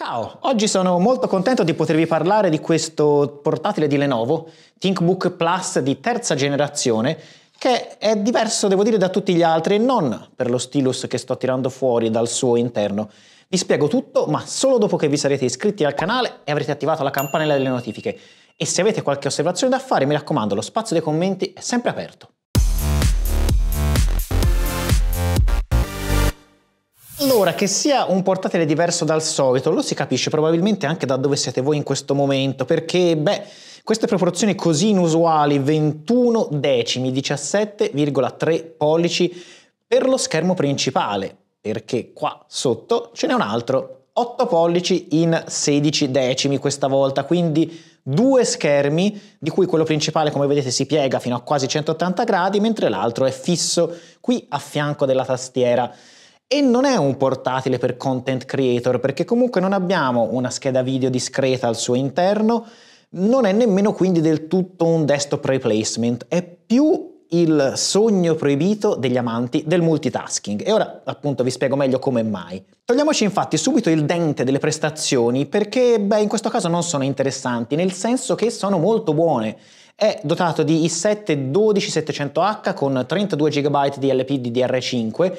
Ciao, oggi sono molto contento di potervi parlare di questo portatile di Lenovo, ThinkBook Plus di terza generazione, che è diverso, devo dire, da tutti gli altri, non per lo stilus che sto tirando fuori dal suo interno. Vi spiego tutto, ma solo dopo che vi sarete iscritti al canale e avrete attivato la campanella delle notifiche. E se avete qualche osservazione da fare, mi raccomando, lo spazio dei commenti è sempre aperto. Allora, che sia un portatile diverso dal solito, lo si capisce probabilmente anche da dove siete voi in questo momento, perché, beh, queste proporzioni così inusuali, 21 decimi, 17,3 pollici per lo schermo principale, perché qua sotto ce n'è un altro, 8 pollici in 16 decimi questa volta, quindi due schermi, di cui quello principale come vedete si piega fino a quasi 180 gradi, mentre l'altro è fisso qui a fianco della tastiera e non è un portatile per content creator perché comunque non abbiamo una scheda video discreta al suo interno, non è nemmeno quindi del tutto un desktop replacement, è più il sogno proibito degli amanti del multitasking e ora appunto vi spiego meglio come mai. Togliamoci infatti subito il dente delle prestazioni perché beh in questo caso non sono interessanti nel senso che sono molto buone è dotato di i7 12700H con 32 GB di LPDDR5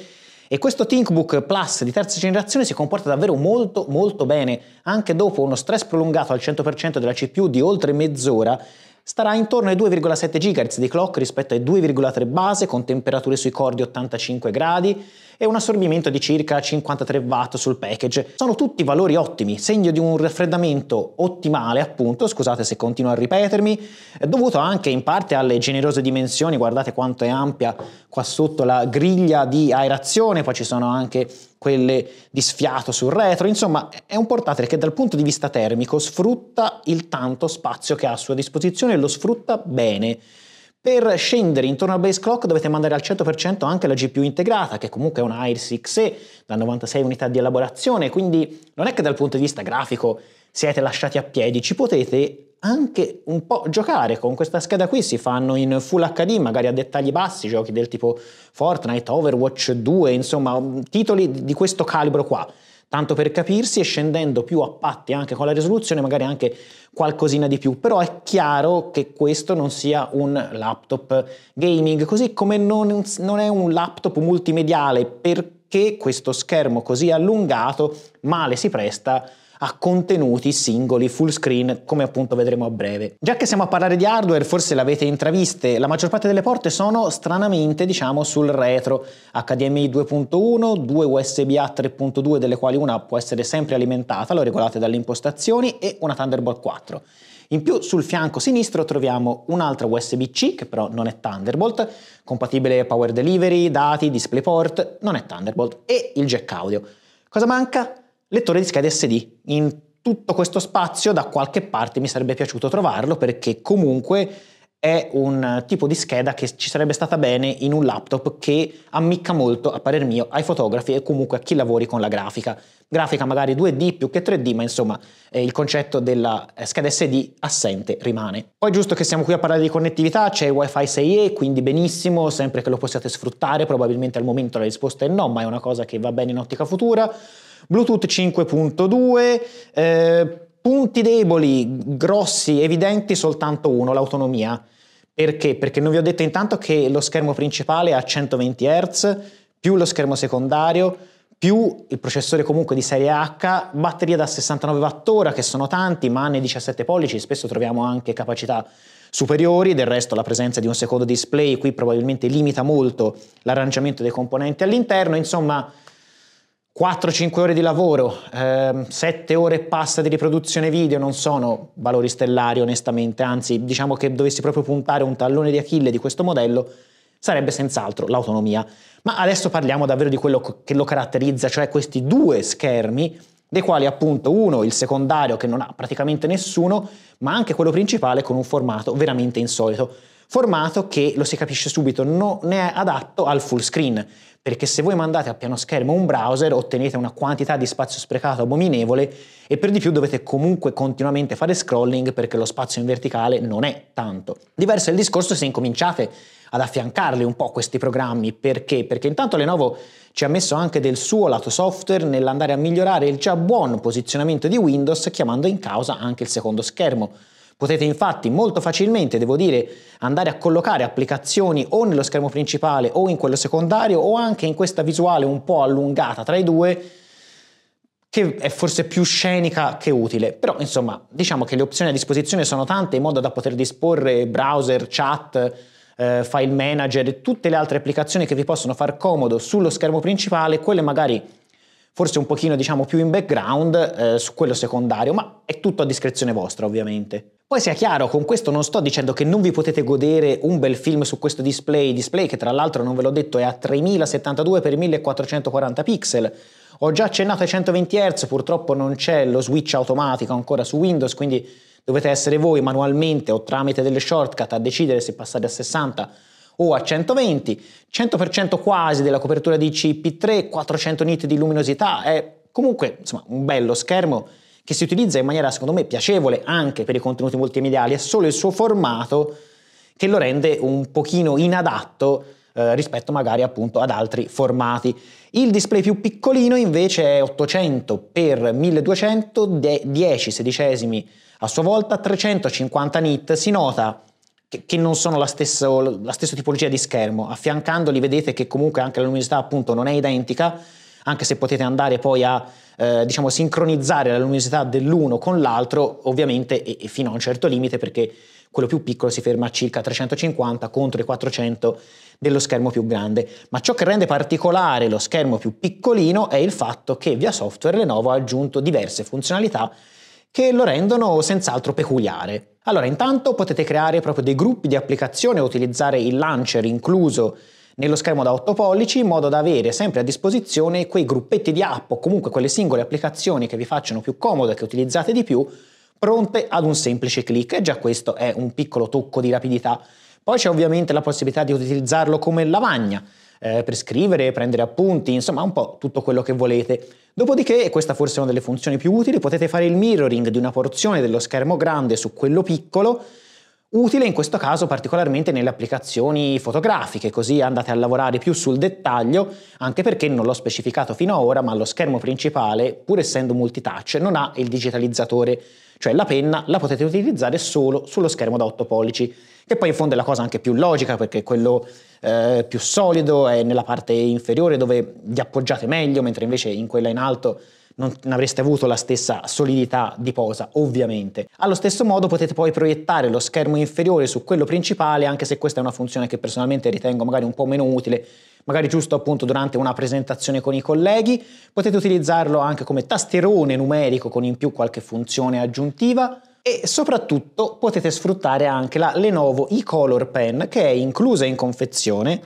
e questo ThinkBook Plus di terza generazione si comporta davvero molto molto bene, anche dopo uno stress prolungato al 100% della CPU di oltre mezz'ora, starà intorno ai 2,7 GHz di clock rispetto ai 2,3 base con temperature sui core di 85 gradi, e un assorbimento di circa 53 watt sul package. Sono tutti valori ottimi, segno di un raffreddamento ottimale appunto, scusate se continuo a ripetermi, dovuto anche in parte alle generose dimensioni, guardate quanto è ampia qua sotto la griglia di aerazione, poi ci sono anche quelle di sfiato sul retro, insomma è un portatile che dal punto di vista termico sfrutta il tanto spazio che ha a sua disposizione e lo sfrutta bene. Per scendere intorno al base clock dovete mandare al 100% anche la GPU integrata, che comunque è una Iris XE da 96 unità di elaborazione, quindi non è che dal punto di vista grafico siete lasciati a piedi, ci potete anche un po' giocare con questa scheda qui, si fanno in Full HD, magari a dettagli bassi, giochi del tipo Fortnite, Overwatch 2, insomma, titoli di questo calibro qua tanto per capirsi e scendendo più a patti anche con la risoluzione, magari anche qualcosina di più, però è chiaro che questo non sia un laptop gaming, così come non, non è un laptop multimediale perché questo schermo così allungato male si presta a contenuti singoli full screen come appunto vedremo a breve. Già che siamo a parlare di hardware forse l'avete intraviste, la maggior parte delle porte sono stranamente diciamo sul retro HDMI 2.1, due USB-A 3.2 delle quali una può essere sempre alimentata, lo regolate dalle impostazioni e una Thunderbolt 4. In più sul fianco sinistro troviamo un'altra USB-C che però non è Thunderbolt, compatibile power delivery, dati, DisplayPort, non è Thunderbolt e il jack audio. Cosa manca? Lettore di schede SD. In tutto questo spazio da qualche parte mi sarebbe piaciuto trovarlo perché comunque è un tipo di scheda che ci sarebbe stata bene in un laptop che ammicca molto, a parer mio, ai fotografi e comunque a chi lavori con la grafica. Grafica magari 2D più che 3D, ma insomma eh, il concetto della eh, scheda SD assente rimane. Poi giusto che siamo qui a parlare di connettività, c'è WiFi 6E, quindi benissimo, sempre che lo possiate sfruttare, probabilmente al momento la risposta è no, ma è una cosa che va bene in ottica futura. Bluetooth 5.2, eh, punti deboli, grossi, evidenti, soltanto uno, l'autonomia. Perché? Perché non vi ho detto intanto che lo schermo principale è a 120 Hz, più lo schermo secondario, più il processore comunque di serie H, batteria da 69 Wh che sono tanti, ma nei 17 pollici spesso troviamo anche capacità superiori, del resto la presenza di un secondo display qui probabilmente limita molto l'arrangiamento dei componenti all'interno, insomma 4-5 ore di lavoro, eh, 7 ore e passa di riproduzione video non sono valori stellari onestamente, anzi diciamo che dovessi proprio puntare un tallone di Achille di questo modello sarebbe senz'altro l'autonomia. Ma adesso parliamo davvero di quello che lo caratterizza, cioè questi due schermi, dei quali appunto uno, il secondario che non ha praticamente nessuno, ma anche quello principale con un formato veramente insolito. Formato che, lo si capisce subito, non è adatto al full screen perché se voi mandate a piano schermo un browser ottenete una quantità di spazio sprecato abominevole e per di più dovete comunque continuamente fare scrolling perché lo spazio in verticale non è tanto. Diverso è il discorso se incominciate ad affiancarli un po' questi programmi, perché? Perché intanto Lenovo ci ha messo anche del suo lato software nell'andare a migliorare il già buon posizionamento di Windows chiamando in causa anche il secondo schermo Potete infatti molto facilmente, devo dire, andare a collocare applicazioni o nello schermo principale o in quello secondario o anche in questa visuale un po' allungata tra i due che è forse più scenica che utile, però insomma diciamo che le opzioni a disposizione sono tante in modo da poter disporre browser, chat, eh, file manager e tutte le altre applicazioni che vi possono far comodo sullo schermo principale, quelle magari forse un pochino diciamo più in background eh, su quello secondario, ma è tutto a discrezione vostra ovviamente. Poi sia chiaro, con questo non sto dicendo che non vi potete godere un bel film su questo display, display che tra l'altro non ve l'ho detto è a 3072x1440 pixel. Ho già accennato ai 120 Hz, purtroppo non c'è lo switch automatico ancora su Windows, quindi dovete essere voi manualmente o tramite delle shortcut a decidere se passate a 60 o a 120, 100% quasi della copertura di CP3, 400 nit di luminosità, è comunque insomma, un bello schermo che si utilizza in maniera secondo me piacevole anche per i contenuti multimediali, è solo il suo formato che lo rende un pochino inadatto eh, rispetto magari appunto ad altri formati. Il display più piccolino invece è 800 x 1200, 10 sedicesimi a sua volta, 350 nit, si nota che, che non sono la, stesso, la stessa tipologia di schermo. Affiancandoli vedete che comunque anche la luminosità appunto non è identica, anche se potete andare poi a eh, diciamo, sincronizzare la luminosità dell'uno con l'altro, ovviamente e, e fino a un certo limite perché quello più piccolo si ferma a circa 350 contro i 400 dello schermo più grande. Ma ciò che rende particolare lo schermo più piccolino è il fatto che via software Lenovo ha aggiunto diverse funzionalità che lo rendono senz'altro peculiare. Allora, intanto potete creare proprio dei gruppi di applicazione e utilizzare il launcher incluso nello schermo da 8 pollici in modo da avere sempre a disposizione quei gruppetti di app o comunque quelle singole applicazioni che vi facciano più comodo e che utilizzate di più pronte ad un semplice clic e già questo è un piccolo tocco di rapidità. Poi c'è ovviamente la possibilità di utilizzarlo come lavagna eh, per scrivere, prendere appunti, insomma un po' tutto quello che volete. Dopodiché, e questa forse è una delle funzioni più utili, potete fare il mirroring di una porzione dello schermo grande su quello piccolo utile in questo caso particolarmente nelle applicazioni fotografiche, così andate a lavorare più sul dettaglio, anche perché non l'ho specificato fino ad ora, ma lo schermo principale, pur essendo multitouch, non ha il digitalizzatore, cioè la penna la potete utilizzare solo sullo schermo da 8 pollici, che poi in fondo è la cosa anche più logica, perché quello eh, più solido è nella parte inferiore dove vi appoggiate meglio, mentre invece in quella in alto non avreste avuto la stessa solidità di posa, ovviamente. Allo stesso modo potete poi proiettare lo schermo inferiore su quello principale, anche se questa è una funzione che personalmente ritengo magari un po' meno utile, magari giusto appunto durante una presentazione con i colleghi. Potete utilizzarlo anche come tastierone numerico con in più qualche funzione aggiuntiva e soprattutto potete sfruttare anche la Lenovo eColor Pen che è inclusa in confezione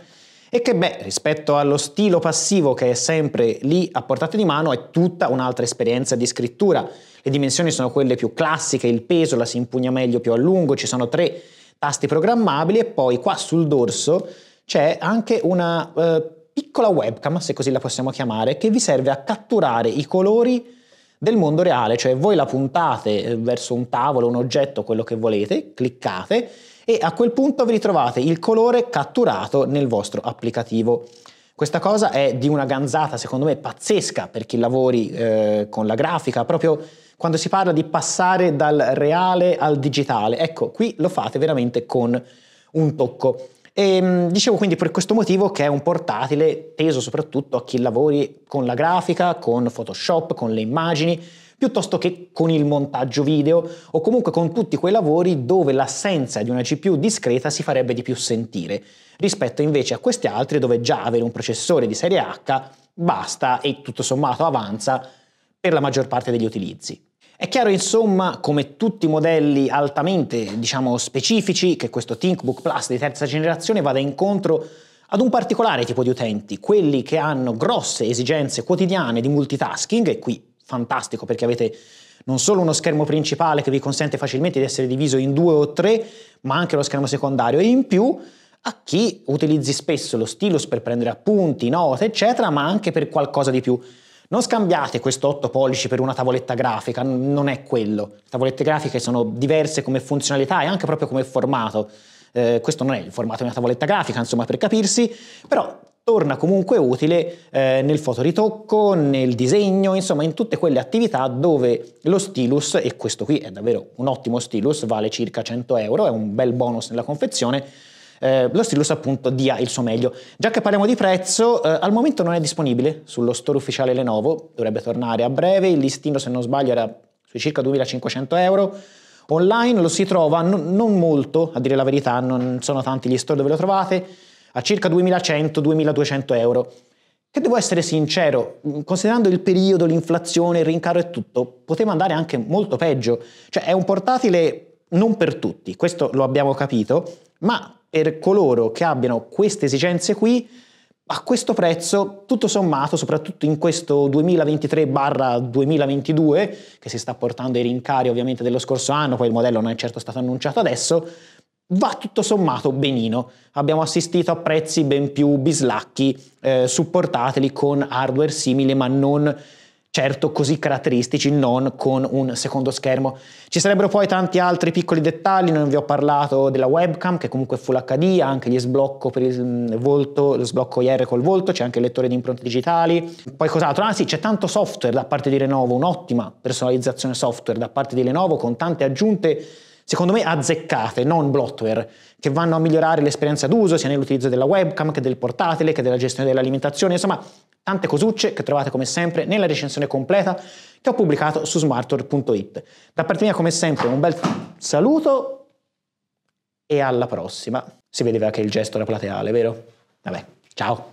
e che beh, rispetto allo stilo passivo che è sempre lì a portata di mano, è tutta un'altra esperienza di scrittura. Le dimensioni sono quelle più classiche, il peso la si impugna meglio più a lungo, ci sono tre tasti programmabili e poi qua sul dorso c'è anche una eh, piccola webcam, se così la possiamo chiamare, che vi serve a catturare i colori del mondo reale, cioè voi la puntate eh, verso un tavolo, un oggetto, quello che volete, cliccate e a quel punto vi ritrovate il colore catturato nel vostro applicativo. Questa cosa è di una ganzata, secondo me, pazzesca per chi lavori eh, con la grafica, proprio quando si parla di passare dal reale al digitale. Ecco, qui lo fate veramente con un tocco. E, ehm, dicevo quindi per questo motivo che è un portatile teso soprattutto a chi lavori con la grafica, con Photoshop, con le immagini, piuttosto che con il montaggio video o comunque con tutti quei lavori dove l'assenza di una GPU discreta si farebbe di più sentire, rispetto invece a questi altri dove già avere un processore di serie H basta e tutto sommato avanza per la maggior parte degli utilizzi. È chiaro insomma come tutti i modelli altamente diciamo, specifici che questo ThinkBook Plus di terza generazione vada incontro ad un particolare tipo di utenti, quelli che hanno grosse esigenze quotidiane di multitasking e qui fantastico perché avete non solo uno schermo principale che vi consente facilmente di essere diviso in due o tre, ma anche lo schermo secondario e in più a chi utilizzi spesso lo stylus per prendere appunti, note, eccetera, ma anche per qualcosa di più. Non scambiate questo 8 pollici per una tavoletta grafica, non è quello. Le tavolette grafiche sono diverse come funzionalità e anche proprio come formato. Eh, questo non è il formato di una tavoletta grafica, insomma, per capirsi, però torna comunque utile eh, nel fotoritocco, nel disegno, insomma in tutte quelle attività dove lo stilus, e questo qui è davvero un ottimo stilus, vale circa 100 euro, è un bel bonus nella confezione, eh, lo stilus appunto dia il suo meglio. Già che parliamo di prezzo, eh, al momento non è disponibile sullo store ufficiale Lenovo, dovrebbe tornare a breve, il listino se non sbaglio era sui circa 2500 euro, online lo si trova non, non molto, a dire la verità, non sono tanti gli store dove lo trovate, a circa 2100-2200 euro. Che devo essere sincero, mm, considerando il periodo, l'inflazione, il rincaro e tutto, poteva andare anche molto peggio. Cioè è un portatile non per tutti, questo lo abbiamo capito, ma per coloro che abbiano queste esigenze qui, a questo prezzo, tutto sommato, soprattutto in questo 2023-2022, che si sta portando ai rincari ovviamente dello scorso anno, poi il modello non è certo stato annunciato adesso, va tutto sommato benino. Abbiamo assistito a prezzi ben più bislacchi, eh, supportateli con hardware simile ma non certo così caratteristici, non con un secondo schermo. Ci sarebbero poi tanti altri piccoli dettagli, non vi ho parlato della webcam che comunque è full HD, anche gli sblocco per il mm, volto, lo sblocco IR col volto, c'è anche il lettore di impronte digitali. Poi cos'altro? Ah sì, c'è tanto software da parte di Lenovo, un'ottima personalizzazione software da parte di Lenovo con tante aggiunte secondo me azzeccate, non blottware, che vanno a migliorare l'esperienza d'uso sia nell'utilizzo della webcam che del portatile, che della gestione dell'alimentazione, insomma tante cosucce che trovate come sempre nella recensione completa che ho pubblicato su smartware.it. Da parte mia come sempre un bel saluto e alla prossima. Si vedeva che il gesto era plateale, vero? Vabbè, ciao!